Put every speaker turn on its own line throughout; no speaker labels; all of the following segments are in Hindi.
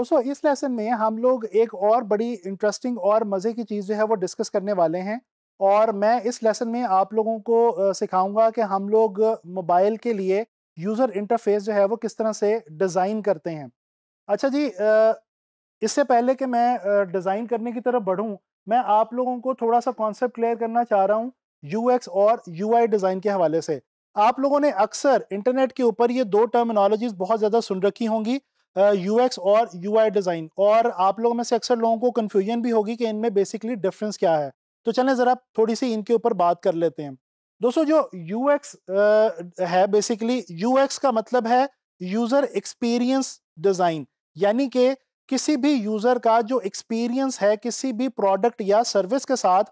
दोस्तों इस लेसन में हम लोग एक और बड़ी इंटरेस्टिंग और मज़े की चीज़ जो है वो डिस्कस करने वाले हैं और मैं इस लेसन में आप लोगों को सिखाऊंगा कि हम लोग मोबाइल के लिए यूज़र इंटरफेस जो है वो किस तरह से डिज़ाइन करते हैं अच्छा जी इससे पहले कि मैं डिज़ाइन करने की तरफ बढ़ूँ मैं आप लोगों को थोड़ा सा कॉन्सेप्ट क्लियर करना चाह रहा हूँ यू और यू डिज़ाइन के हवाले से आप लोगों ने अक्सर इंटरनेट के ऊपर ये दो टर्मिनोलॉजीज़ बहुत ज़्यादा सुन रखी होंगी यूएक्स uh, और यूआई डिज़ाइन और आप लोगों में से अक्सर लोगों को कन्फ्यूजन भी होगी कि इनमें बेसिकली डिफरेंस क्या है तो चलें ज़रा थोड़ी सी इनके ऊपर बात कर लेते हैं दोस्तों जो यू एक्स uh, है बेसिकली यू एक्स का मतलब है यूज़र एक्सपीरियंस डिज़ाइन यानी कि किसी भी यूज़र का जो एक्सपीरियंस है किसी भी प्रोडक्ट या सर्विस के साथ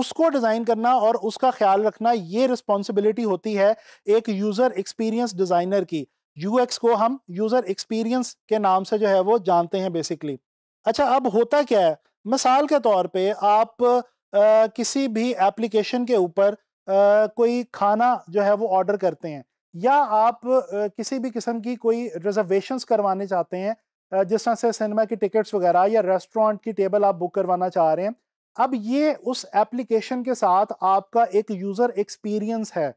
उसको डिज़ाइन करना और उसका ख्याल रखना ये रिस्पॉन्सिबिलिटी होती है एक यूज़र एक्सपीरियंस डिज़ाइनर की यू को हम यूज़र एक्सपीरियंस के नाम से जो है वो जानते हैं बेसिकली अच्छा अब होता क्या है मिसाल के तौर पे आप आ, किसी भी एप्लीकेशन के ऊपर कोई खाना जो है वो ऑर्डर करते हैं या आप आ, किसी भी किस्म की कोई रिजर्वेशंस करवाने चाहते हैं जिस तरह से सिनेमा की टिकट्स वगैरह या रेस्टोरेंट की टेबल आप बुक करवाना चाह रहे हैं अब ये उस एप्लीकेशन के साथ आपका एक यूज़र एक्सपीरियंस है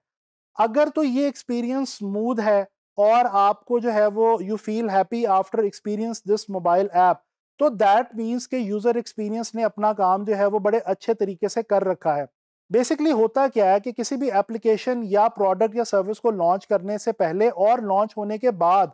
अगर तो ये एक्सपीरियंस स्मूद है और आपको जो है वो you feel happy after experience this mobile app तो दैट मीन्स के यूज़र एक्सपीरियंस ने अपना काम जो है वो बड़े अच्छे तरीके से कर रखा है बेसिकली होता क्या है कि किसी भी एप्लीकेशन या प्रोडक्ट या सर्विस को लॉन्च करने से पहले और लॉन्च होने के बाद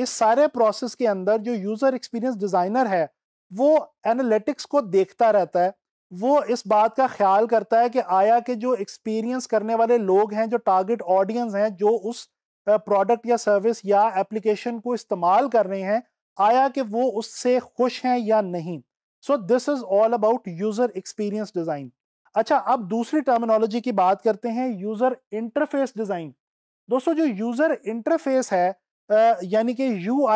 इस सारे प्रोसेस के अंदर जो यूज़र एक्सपीरियंस डिज़ाइनर है वो एनालिटिक्स को देखता रहता है वो इस बात का ख्याल करता है कि आया के जो एक्सपीरियंस करने वाले लोग हैं जो टारगेट ऑडियंस हैं जो उस प्रोडक्ट या सर्विस या एप्लीकेशन को इस्तेमाल कर रहे हैं आया कि वो उससे खुश हैं या नहीं so this is all about user experience design अच्छा अब दूसरी टर्मिनोलॉजी की बात करते हैं यूजर इंटरफेस डिजाइन दोस्तों जो यूजर इंटरफेस है यानी कि यू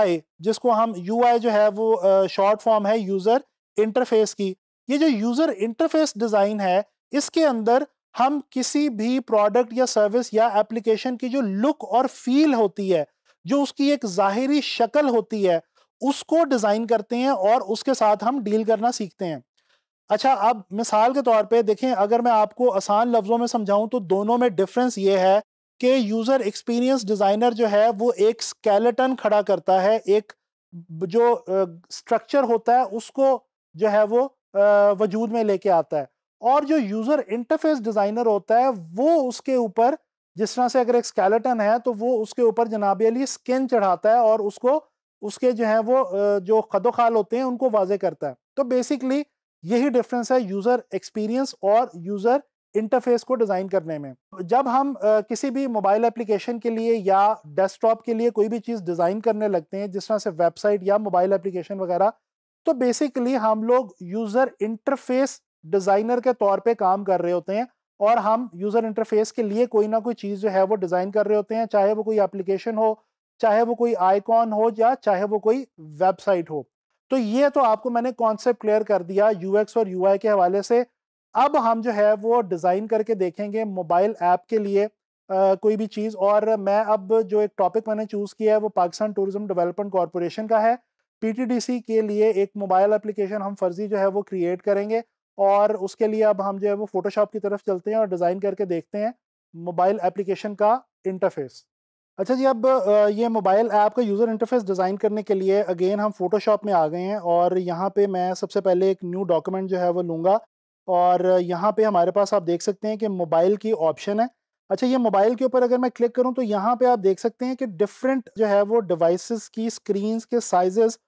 जिसको हम यू जो है वो शॉर्ट फॉर्म है यूजर इंटरफेस की ये जो यूजर इंटरफेस डिजाइन है इसके अंदर हम किसी भी प्रोडक्ट या सर्विस या एप्लीकेशन की जो लुक और फील होती है जो उसकी एक ज़ाहरी शक्ल होती है उसको डिज़ाइन करते हैं और उसके साथ हम डील करना सीखते हैं अच्छा अब मिसाल के तौर पे देखें अगर मैं आपको आसान लफ्ज़ों में समझाऊं तो दोनों में डिफरेंस ये है कि यूज़र एक्सपीरियंस डिज़ाइनर जो है वो एक स्केलेटन खड़ा करता है एक जो स्ट्रक्चर होता है उसको जो है वो वजूद में लेके आता है और जो यूजर इंटरफेस डिजाइनर होता है वो उसके ऊपर जिस तरह से अगर एक स्केलेटन है तो वो उसके ऊपर जनाब अली स्किन चढ़ाता है और उसको उसके जो है वो जो खदोखाल होते हैं उनको वाजे करता है तो बेसिकली यही डिफरेंस है यूज़र एक्सपीरियंस और यूज़र इंटरफेस को डिज़ाइन करने में जब हम किसी भी मोबाइल एप्लीकेशन के लिए या डेस्कटॉप के लिए कोई भी चीज़ डिज़ाइन करने लगते हैं जिस तरह से वेबसाइट या मोबाइल एप्लीकेशन वगैरह तो बेसिकली हम लोग यूज़र इंटरफेस डिज़ाइनर के तौर पे काम कर रहे होते हैं और हम यूज़र इंटरफेस के लिए कोई ना कोई चीज़ जो है वो डिज़ाइन कर रहे होते हैं चाहे वो कोई एप्लीकेशन हो चाहे वो कोई आईकॉन हो या चाहे वो कोई वेबसाइट हो तो ये तो आपको मैंने कॉन्सेप्ट क्लियर कर दिया यूएक्स और यू के हवाले से अब हम जो है वो डिज़ाइन करके देखेंगे मोबाइल ऐप के लिए Uh, कोई भी चीज़ और मैं अब जो एक टॉपिक मैंने चूज़ किया है वो पाकिस्तान टूरिज्म डेवलपमेंट कॉरपोरेशन का है पीटीडीसी के लिए एक मोबाइल एप्लीकेशन हम फर्जी जो है वो क्रिएट करेंगे और उसके लिए अब हम जो है वो फोटोशॉप की तरफ चलते हैं और डिज़ाइन करके देखते हैं मोबाइल एप्लीकेशन का इंटरफेस अच्छा जी अब ये मोबाइल ऐप का यूज़र इंटरफेस डिज़ाइन करने के लिए अगेन हम फोटोशॉप में आ गए हैं और यहाँ पे मैं सबसे पहले एक न्यू डॉक्यूमेंट जो है वो लूँगा और यहाँ पे हमारे पास आप देख सकते हैं कि मोबाइल की ऑप्शन है अच्छा ये मोबाइल के ऊपर अगर मैं क्लिक करूँ तो यहाँ पे आप देख सकते हैं कि डिफरेंट जो है वो डिवाइस की स्क्रीन के साइजेस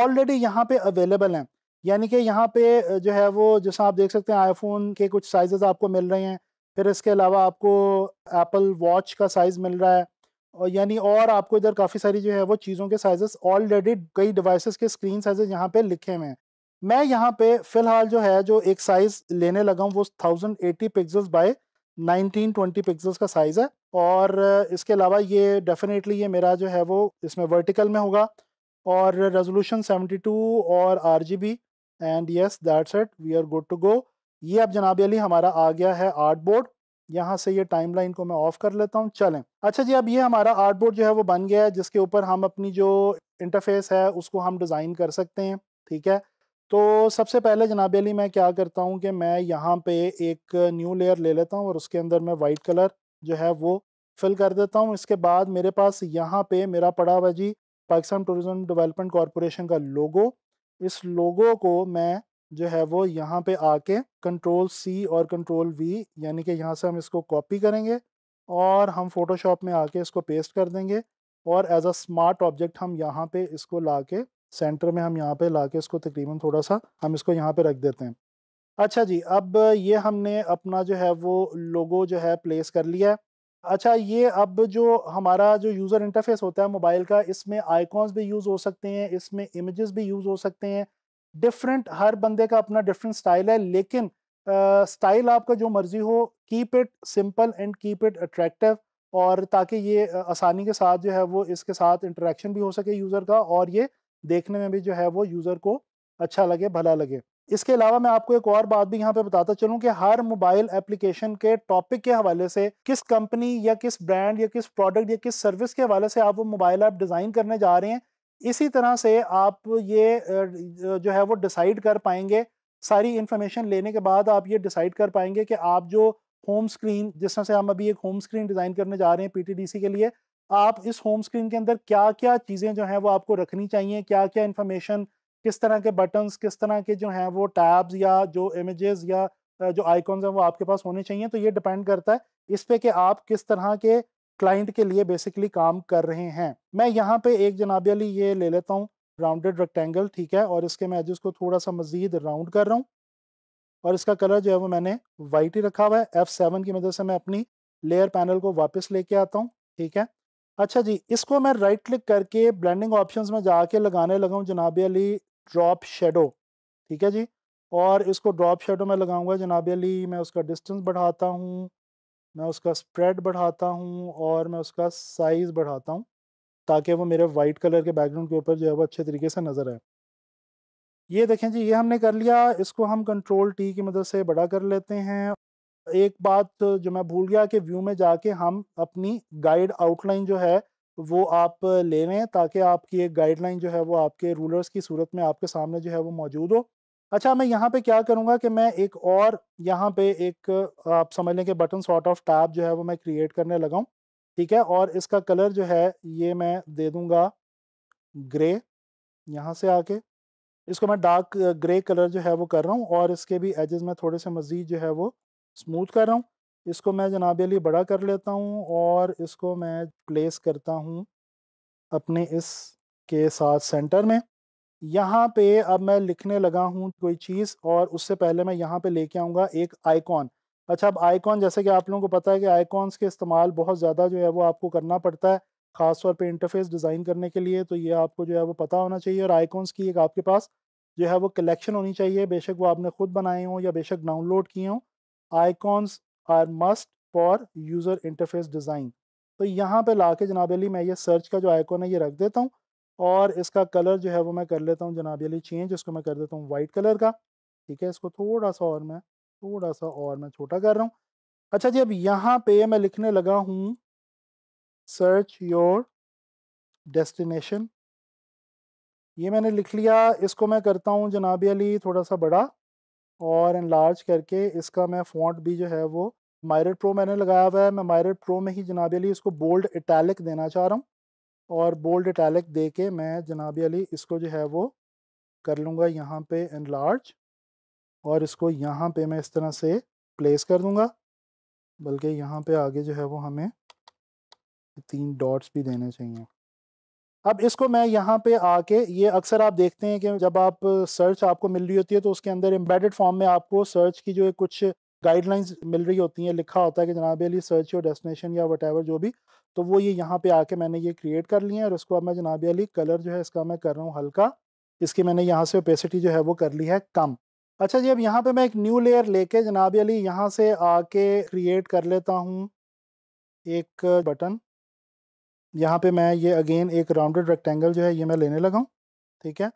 ऑलरेडी यहाँ पे अवेलेबल हैं यानी कि यहाँ पे जो है वो जैसा आप देख सकते हैं आईफोन के कुछ साइजेस आपको मिल रहे हैं फिर इसके अलावा आपको एप्पल वॉच का साइज़ मिल रहा है और यानी और आपको इधर काफ़ी सारी जो है वो चीज़ों के साइजेस ऑलरेडी कई डिवाइसेस के स्क्रीन साइजेस यहाँ पे लिखे हुए हैं मैं यहाँ पे फ़िलहाल जो है जो एक साइज़ लेने लगा हूँ वो thousand eighty pixels by nineteen twenty pixels का साइज़ है और इसके अलावा ये डेफिनेटली ये मेरा जो है वो इसमें वर्टिकल में होगा और रेजोल्यूशन सेवेंटी टू और R G B and yes that's it we are good to go ये अब जनाब अली हमारा आ गया है आर्ट बोर्ड यहाँ से ये टाइमलाइन को मैं ऑफ कर लेता हूँ चलें अच्छा जी अब ये हमारा आर्ट बोर्ड जो है वो बन गया है जिसके ऊपर हम अपनी जो इंटरफेस है उसको हम डिज़ाइन कर सकते हैं ठीक है तो सबसे पहले जनाब अली मैं क्या करता हूँ कि मैं यहाँ पे एक न्यू लेयर ले लेता हूँ और उसके अंदर मैं वाइट कलर जो है वो फिल कर देता हूँ इसके बाद मेरे पास यहाँ पे मेरा पड़ा हुआ जी पाकिस्तान टूरिज्म डेवलपमेंट कॉरपोरेशन का लोगो इस लोगो को मैं जो है वो यहाँ पे आके कंट्रोल सी और कंट्रोल वी यानी कि यहाँ से हम इसको कॉपी करेंगे और हम फोटोशॉप में आके इसको पेस्ट कर देंगे और एज अ स्मार्ट ऑब्जेक्ट हम यहाँ पे इसको ला के सेंटर में हम यहाँ पे ला के इसको तकरीबन थोड़ा सा हम इसको यहाँ पे रख देते हैं अच्छा जी अब ये हमने अपना जो है वो लोगो जो है प्लेस कर लिया है अच्छा ये अब जो हमारा जो यूज़र इंटरफेस होता है मोबाइल का इसमें आइकॉन्स भी यूज़ हो सकते हैं इसमें इमेजेस भी यूज़ हो सकते हैं डिफरेंट हर बंदे का अपना डिफरेंट स्टाइल है लेकिन स्टाइल आपका जो मर्जी हो keep it simple and keep it attractive और ताकि ये आसानी के साथ जो है वो इसके साथ इंटरेक्शन भी हो सके यूज़र का और ये देखने में भी जो है वो यूज़र को अच्छा लगे भला लगे इसके अलावा मैं आपको एक और बात भी यहाँ पे बताता चलूँ कि हर मोबाइल एप्लीकेशन के टॉपिक के हवाले से किस कंपनी या किस ब्रांड या किस प्रोडक्ट या किस सर्विस के हवाले से आप वो मोबाइल ऐप डिज़ाइन करने जा रहे हैं इसी तरह से आप ये जो है वो डिसाइड कर पाएंगे सारी इन्फॉर्मेशन लेने के बाद आप ये डिसाइड कर पाएंगे कि आप जो होम स्क्रीन जिस तरह से हम अभी एक होम स्क्रीन डिज़ाइन करने जा रहे हैं पीटीडीसी के लिए आप इस होम स्क्रीन के अंदर क्या क्या चीज़ें जो हैं वो आपको रखनी चाहिए क्या क्या इन्फॉर्मेशन किस तरह के बटन्स किस तरह के जो हैं वो टैब्स या जो इमेजेस या जो आइकॉन्स हैं वो आपके पास होने चाहिए तो ये डिपेंड करता है इस पे कि आप किस तरह के क्लाइंट के लिए बेसिकली काम कर रहे हैं मैं यहाँ पे एक जनाब अली ये ले लेता हूँ राउंडेड रेक्टेंगल ठीक है और इसके मैं एजेस को थोड़ा सा मज़ीद राउंड कर रहा हूँ और इसका कलर जो है वो मैंने वाइट ही रखा हुआ है एफ़ सेवन की मदद से मैं अपनी लेयर पैनल को वापस लेके आता हूँ ठीक है अच्छा जी इसको मैं राइट क्लिक करके ब्लेंडिंग ऑप्शंस में जाके लगाने लगा हूँ जनाब अली ड्रॉप शेडो ठीक है जी और इसको ड्रॉप शेडो में लगाऊंगा जनाब अली मैं उसका डिस्टेंस बढ़ाता हूँ मैं उसका स्प्रेड बढ़ाता हूँ और मैं उसका साइज़ बढ़ाता हूँ ताकि वो मेरे वाइट कलर के बैकग्राउंड के ऊपर जो है वो अच्छे तरीके से नज़र आए ये देखें जी ये हमने कर लिया इसको हम कंट्रोल टी की मदद से बड़ा कर लेते हैं एक बात जो मैं भूल गया कि व्यू में जाके हम अपनी गाइड आउटलाइन जो है वो आप ले लें ताकि आपकी एक गाइडलाइन जो है वो आपके रूलर्स की सूरत में आपके सामने जो है वो मौजूद हो अच्छा मैं यहाँ पे क्या करूँगा कि मैं एक और यहाँ पे एक आप समझ लें कि बटन सॉर्ट ऑफ टैब जो है वो मैं क्रिएट करने लगाऊँ ठीक है और इसका कलर जो है ये मैं दे दूँगा ग्रे यहाँ से आके इसको मैं डार्क ग्रे कलर जो है वो कर रहा हूँ और इसके भी एजेस में थोड़े से मज़ीद जो है वो स्मूथ कर रहा हूँ इसको मैं जनाब अली बड़ा कर लेता हूँ और इसको मैं प्लेस करता हूँ अपने इस के साथ सेंटर में यहाँ पे अब मैं लिखने लगा हूँ कोई चीज़ और उससे पहले मैं यहाँ पे लेके आऊँगा एक आइकॉन अच्छा अब आइकॉन जैसे कि आप लोगों को पता है कि आइकॉन्स के इस्तेमाल बहुत ज़्यादा जो है वो आपको करना पड़ता है ख़ास तौर पर इंटरफेस डिज़ाइन करने के लिए तो ये आपको जो है वो पता होना चाहिए और आइकॉन्स की एक आपके पास जो है वो कलेक्शन होनी चाहिए बेशक वो आपने खुद बनाए हों या बेशक डाउनलोड किए हों icons are must for user interface design तो यहाँ पे लाके जनाब अली मैं ये सर्च का जो आइकॉन है ये रख देता हूँ और इसका कलर जो है वो मैं कर लेता हूँ जनाब अली चेंज इसको मैं कर देता हूँ वाइट कलर का ठीक है इसको थोड़ा सा और मैं थोड़ा सा और मैं छोटा कर रहा हूँ अच्छा जी अब यहाँ पे मैं लिखने लगा हूँ सर्च योर डेस्टिनेशन ये मैंने लिख लिया इसको मैं करता हूँ जनाब अली थोड़ा सा बड़ा और इनलार्ज करके इसका मैं फॉन्ट भी जो है वो मायरेट प्रो मैंने लगाया हुआ है मैं मायरेट प्रो में ही जनाब अली इसको बोल्ड इटैलिक देना चाह रहा हूँ और बोल्ड इटैलिक दे के मैं जनाब अली इसको जो है वो कर लूँगा यहाँ पे इनलार्ज और इसको यहाँ पे मैं इस तरह से प्लेस कर दूँगा बल्कि यहाँ पे आगे जो है वो हमें तीन डॉट्स भी देने चाहिए अब इसको मैं यहाँ पे आके ये अक्सर आप देखते हैं कि जब आप सर्च आपको मिल रही होती है तो उसके अंदर एम्बेडेड फॉर्म में आपको सर्च की जो है कुछ गाइडलाइंस मिल रही होती हैं लिखा होता है कि जनाब अली सर्च योर डेस्टिनेशन या वट जो भी तो वो ये यहाँ पे आके मैंने ये क्रिएट कर लिया है और उसको अब मैं जनाब अली कलर जो है इसका मैं कर रहा हूँ हल्का इसकी मैंने यहाँ से ओपेसिटी जो है वो कर ली है कम अच्छा जी अब यहाँ पे मैं एक न्यू लेयर लेके जनाब अली यहाँ से आके क्रिएट कर लेता हूँ एक बटन यहाँ पे मैं ये अगेन एक राउंडेड रेक्टेंगल जो है ये मैं लेने लगा हूँ ठीक है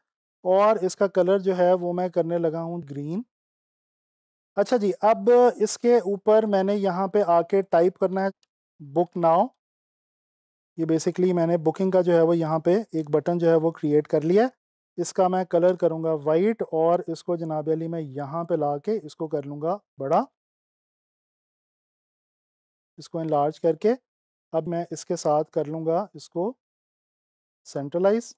और इसका कलर जो है वो मैं करने लगा हूँ ग्रीन अच्छा जी अब इसके ऊपर मैंने यहाँ पे आके टाइप करना है बुक नाउ ये बेसिकली मैंने बुकिंग का जो है वो यहाँ पे एक बटन जो है वो क्रिएट कर लिया है इसका मैं कलर करूँगा वाइट और इसको जनाब अली मैं यहाँ पे ला के इसको कर लूँगा बड़ा इसको लार्ज करके अब मैं इसके साथ कर लूँगा इसको सेंट्रलाइज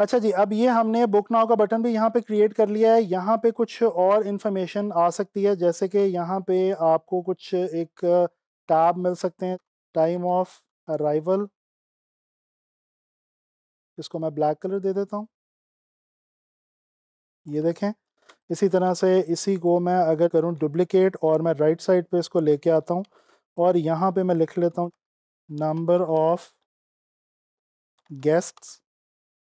अच्छा जी अब ये हमने बुक नाव का बटन भी यहाँ पे क्रिएट कर लिया है यहाँ पे कुछ और इन्फॉर्मेशन आ सकती है जैसे कि यहाँ पे आपको कुछ एक टैब मिल सकते हैं टाइम ऑफ अराइवल इसको मैं ब्लैक कलर दे देता हूँ ये देखें इसी तरह से इसी को मैं अगर करूँ डुप्लिकेट और मैं राइट साइड पे इसको लेके आता हूँ और यहाँ पे मैं लिख लेता हूँ नंबर ऑफ गेस्ट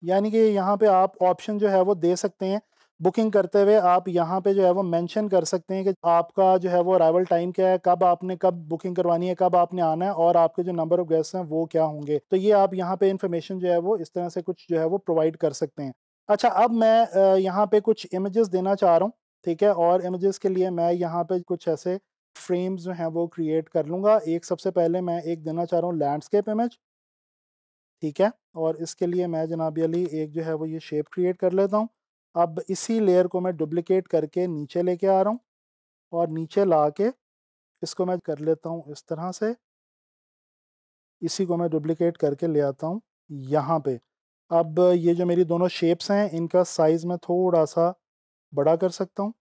यानी कि यहाँ पे आप ऑप्शन जो है वो दे सकते हैं बुकिंग करते हुए आप यहाँ पे जो है वो मेंशन कर सकते हैं कि आपका जो है वो अराइवल टाइम क्या है कब आपने कब बुकिंग करवानी है कब आपने आना है और आपके जो नंबर ऑफ गेस्ट हैं वो क्या होंगे तो ये आप यहाँ पे इन्फॉर्मेशन जो है वो इस तरह से कुछ जो है वो प्रोवाइड कर सकते हैं अच्छा अब मैं यहाँ पे कुछ इमेजेस देना चाह रहा हूँ ठीक है और इमेजेस के लिए मैं यहाँ पे कुछ ऐसे फ्रेम्स जो हैं वो क्रिएट कर लूँगा एक सबसे पहले मैं एक देना चाह रहा हूँ लैंडस्केप इमेज ठीक है और इसके लिए मैं जनाब अली एक जो है वो ये शेप क्रिएट कर लेता हूँ अब इसी लेयर को मैं डुप्लिकेट करके नीचे लेके आ रहा हूँ और नीचे ला के इसको मैं कर लेता हूँ इस तरह से इसी को मैं डुप्लिकेट करके ले आता हूँ यहाँ पे अब ये जो मेरी दोनों शेप्स हैं इनका साइज़ मैं थोड़ा सा बड़ा कर सकता हूँ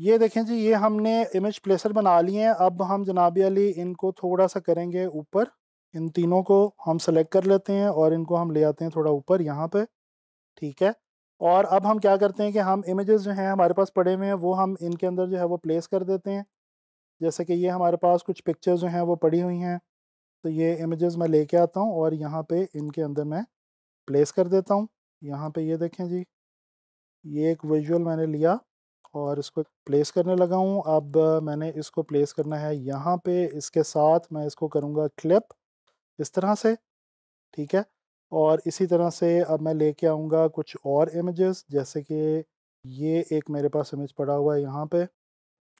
ये देखें जी ये हमने इमेज प्लेसर बना लिए हैं अब हम जनाब अली इनको थोड़ा सा करेंगे ऊपर इन तीनों को हम सेलेक्ट कर लेते हैं और इनको हम ले आते हैं थोड़ा ऊपर यहाँ पे ठीक है और अब हम क्या करते हैं कि हम इमेजेस जो हैं हमारे पास पड़े हुए हैं वो हम इनके अंदर जो है वो प्लेस कर देते हैं जैसे कि ये हमारे पास कुछ पिक्चर्स जो हैं वो पड़ी हुई हैं तो ये इमेज़ मैं ले आता हूँ और यहाँ पर इनके अंदर मैं प्लेस कर देता हूँ यहाँ पर ये देखें जी ये एक विजुअल मैंने लिया और इसको प्लेस करने लगा हूँ अब मैंने इसको प्लेस करना है यहाँ पे इसके साथ मैं इसको करूँगा क्लिप इस तरह से ठीक है और इसी तरह से अब मैं लेके आऊँगा कुछ और इमेजेस जैसे कि ये एक मेरे पास इमेज पड़ा हुआ है यहाँ पे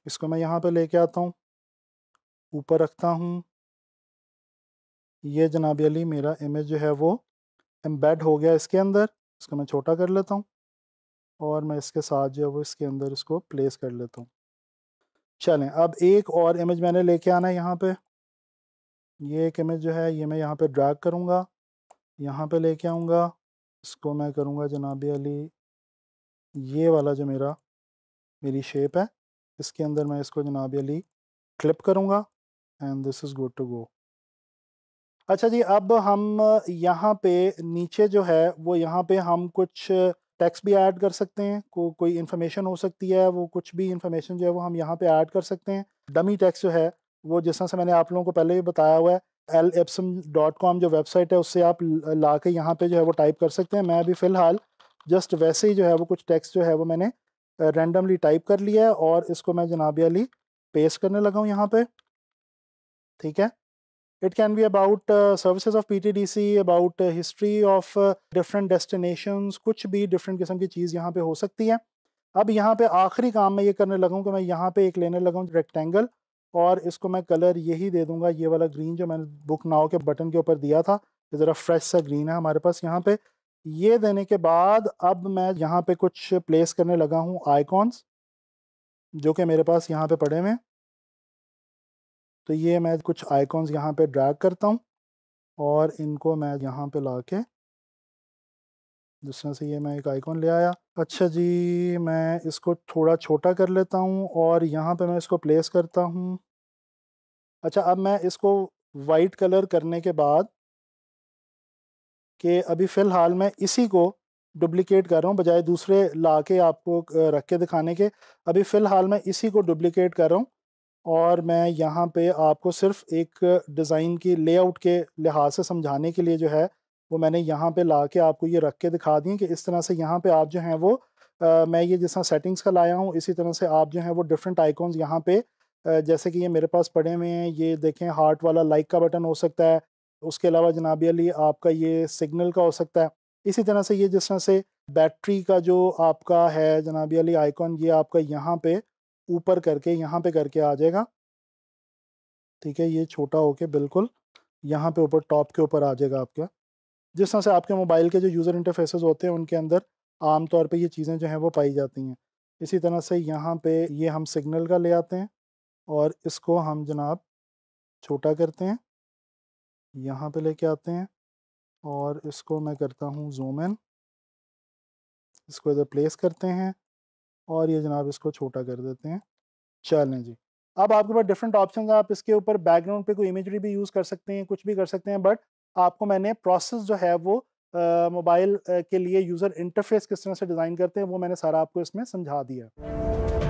इसको मैं यहाँ पे लेके आता हूँ ऊपर रखता हूँ ये जनाब अली मेरा इमेज जो है वो एम्बेड हो गया इसके अंदर इसको मैं छोटा कर लेता हूँ और मैं इसके साथ जो है वो इसके अंदर इसको प्लेस कर लेता हूँ चलें अब एक और इमेज मैंने लेके आना है यहाँ पे ये एक इमेज जो है ये मैं यहाँ पे ड्रैग करूँगा यहाँ पे लेके आऊँगा इसको मैं करूँगा जनाब अली ये वाला जो मेरा मेरी शेप है इसके अंदर मैं इसको जनाब अली क्लिप करूँगा and this is good to go अच्छा जी अब हम यहाँ पे नीचे जो है वो यहाँ पे हम कुछ टेक्स्ट भी ऐड कर सकते हैं को कोई इन्फॉर्मेशन हो सकती है वो कुछ भी इन्फॉर्मेशन जो है वो हम यहाँ पे ऐड कर सकते हैं डमी टेक्स्ट जो है वो जिस तरह से मैंने आप लोगों को पहले भी बताया हुआ है एल एप्सम डॉट कॉम जो वेबसाइट है उससे आप ला के यहाँ पर जो है वो टाइप कर सकते हैं मैं अभी फ़िलहाल जस्ट वैसे ही जो है वो कुछ टेक्स्ट जो है वो मैंने रेंडमली टाइप कर लिया है और इसको मैं जनाबियाली पेस्ट करने लगा हूँ यहाँ पर ठीक है It can be about uh, services of PTDC, about uh, history of uh, different destinations, कुछ भी different किस्म की चीज़ यहाँ पे हो सकती है अब यहाँ पे आखिरी काम मैं ये करने लगा हूँ कि मैं यहाँ पे एक लेने लगा हूँ रेक्टेंगल और इसको मैं कलर यही दे दूंगा ये वाला ग्रीन जो मैंने बुक नाव के बटन के ऊपर दिया था ये ज़रा फ्रेश सा ग्रीन है हमारे पास यहाँ पे ये देने के बाद अब मैं यहाँ पे कुछ प्लेस करने लगा हूँ आइकॉन्स जो कि मेरे पास यहाँ पे पड़े हुए हैं तो ये मैं कुछ आइकॉन्स यहाँ पे ड्रैग करता हूँ और इनको मैं यहाँ पे ला के जिस तरह से ये मैं एक आइकॉन ले आया अच्छा जी मैं इसको थोड़ा छोटा कर लेता हूँ और यहाँ पे मैं इसको प्लेस करता हूँ अच्छा अब मैं इसको वाइट कलर करने के बाद कि अभी फ़िलहाल मैं इसी को डुप्लिकेट कर रहा हूँ बजाय दूसरे ला के आपको रख के दिखाने के अभी फ़िलहाल मैं इसी को डुप्लिकेट कर रहा हूँ और मैं यहाँ पे आपको सिर्फ एक डिज़ाइन की लेआउट के लिहाज से समझाने के लिए जो है वो मैंने यहाँ पे ला के आपको ये रख के दिखा दिए कि इस तरह से यहाँ पे आप जो हैं वो आ, मैं ये जिस तरह सेटिंग्स का लाया हूँ इसी तरह से आप जो हैं वो डिफरेंट आइकॉन्स यहाँ पे आ, जैसे कि ये मेरे पास पड़े हुए हैं ये देखें हार्ट वाला लाइक का बटन हो सकता है उसके अलावा जनाब अली आपका ये सिग्नल का हो सकता है इसी तरह से ये जिस तरह से बैटरी का जो आपका है जनाब अली आइकॉन ये आपका यहाँ पर ऊपर करके यहाँ पे करके आ जाएगा ठीक है ये छोटा होके बिल्कुल यहाँ पे ऊपर टॉप के ऊपर आ जाएगा आपका जिस तरह से आपके मोबाइल के जो यूज़र इंटरफेसेस होते हैं उनके अंदर आमतौर पे ये चीज़ें जो हैं वो पाई जाती हैं इसी तरह से यहाँ पे ये हम सिग्नल का ले आते हैं और इसको हम जनाब छोटा करते हैं यहाँ पे लेके आते हैं और इसको मैं करता हूँ जूम इन इसको इधर प्लेस करते हैं और ये जनाब इसको छोटा कर देते हैं चलें जी अब आपके पास डिफरेंट ऑप्शन है आप इसके ऊपर बैकग्राउंड पे कोई इमेजरी भी यूज़ कर सकते हैं कुछ भी कर सकते हैं बट आपको मैंने प्रोसेस जो है वो मोबाइल के लिए यूज़र इंटरफेस किस तरह से डिज़ाइन करते हैं वो मैंने सारा आपको इसमें समझा दिया